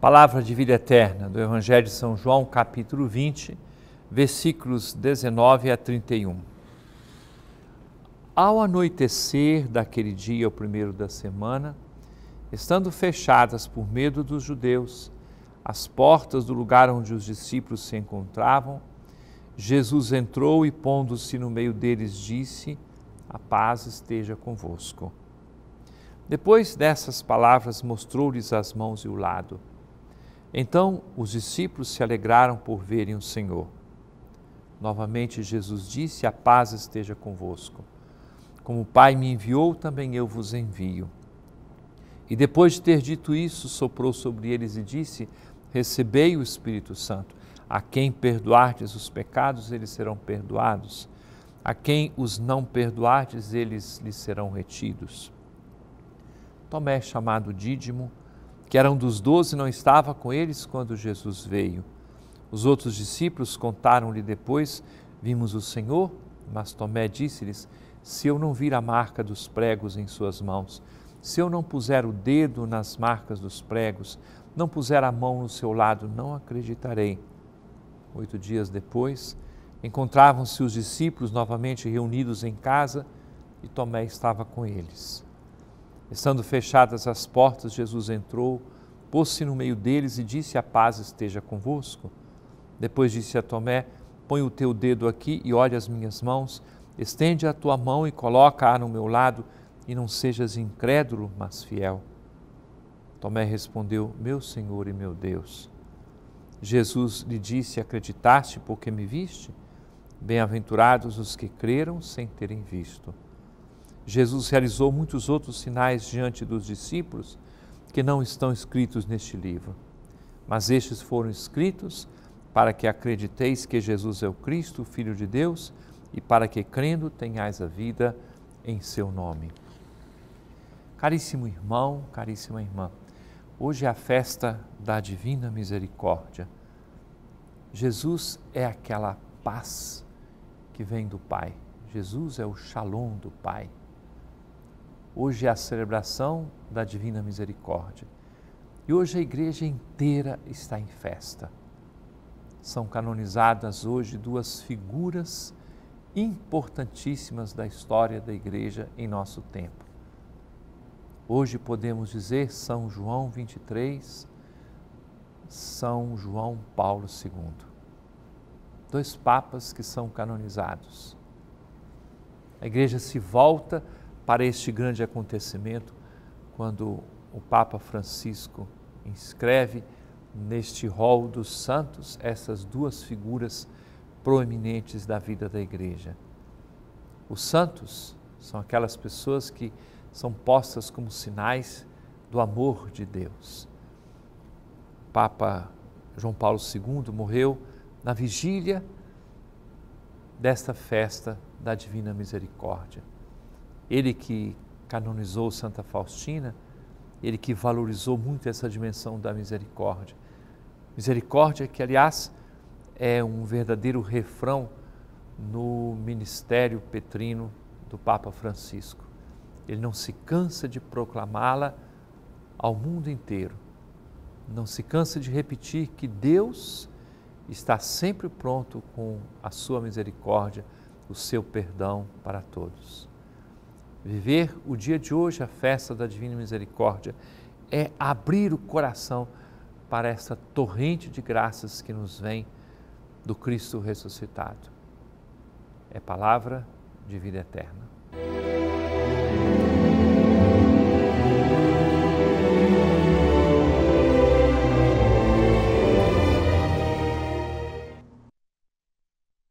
Palavra de vida eterna do Evangelho de São João, capítulo 20, versículos 19 a 31. Ao anoitecer daquele dia, o primeiro da semana, estando fechadas por medo dos judeus as portas do lugar onde os discípulos se encontravam, Jesus entrou e, pondo-se no meio deles, disse: A paz esteja convosco. Depois dessas palavras, mostrou-lhes as mãos e o lado. Então os discípulos se alegraram por verem o Senhor. Novamente Jesus disse: A paz esteja convosco. Como o Pai me enviou, também eu vos envio. E depois de ter dito isso, soprou sobre eles e disse: Recebei o Espírito Santo. A quem perdoardes os pecados, eles serão perdoados. A quem os não perdoardes, eles lhes serão retidos. Tomé, chamado Dídimo, que era um dos doze, não estava com eles quando Jesus veio. Os outros discípulos contaram-lhe depois: Vimos o Senhor, mas Tomé disse-lhes: Se eu não vir a marca dos pregos em suas mãos, se eu não puser o dedo nas marcas dos pregos, não puser a mão no seu lado, não acreditarei. Oito dias depois, encontravam-se os discípulos novamente reunidos em casa e Tomé estava com eles. Estando fechadas as portas, Jesus entrou, pôs-se no meio deles e disse: A paz esteja convosco. Depois disse a Tomé: Põe o teu dedo aqui e olha as minhas mãos, estende a tua mão e coloca-a no meu lado, e não sejas incrédulo, mas fiel. Tomé respondeu: Meu Senhor e meu Deus. Jesus lhe disse: Acreditaste porque me viste? Bem-aventurados os que creram sem terem visto. Jesus realizou muitos outros sinais diante dos discípulos que não estão escritos neste livro. Mas estes foram escritos para que acrediteis que Jesus é o Cristo, o Filho de Deus, e para que, crendo, tenhais a vida em seu nome. Caríssimo irmão, caríssima irmã, hoje é a festa da Divina Misericórdia. Jesus é aquela paz que vem do Pai. Jesus é o shalom do Pai. Hoje é a celebração da Divina Misericórdia. E hoje a igreja inteira está em festa. São canonizadas hoje duas figuras importantíssimas da história da igreja em nosso tempo. Hoje podemos dizer São João 23, São João Paulo II. Dois papas que são canonizados. A igreja se volta para este grande acontecimento quando o Papa Francisco inscreve neste rol dos santos essas duas figuras proeminentes da vida da igreja. Os santos são aquelas pessoas que são postas como sinais do amor de Deus. O Papa João Paulo II morreu na vigília desta festa da Divina Misericórdia. Ele que canonizou Santa Faustina, ele que valorizou muito essa dimensão da misericórdia. Misericórdia que, aliás, é um verdadeiro refrão no ministério petrino do Papa Francisco. Ele não se cansa de proclamá-la ao mundo inteiro. Não se cansa de repetir que Deus está sempre pronto com a sua misericórdia, o seu perdão para todos. Viver o dia de hoje, a festa da Divina Misericórdia, é abrir o coração para essa torrente de graças que nos vem do Cristo ressuscitado. É palavra de vida eterna.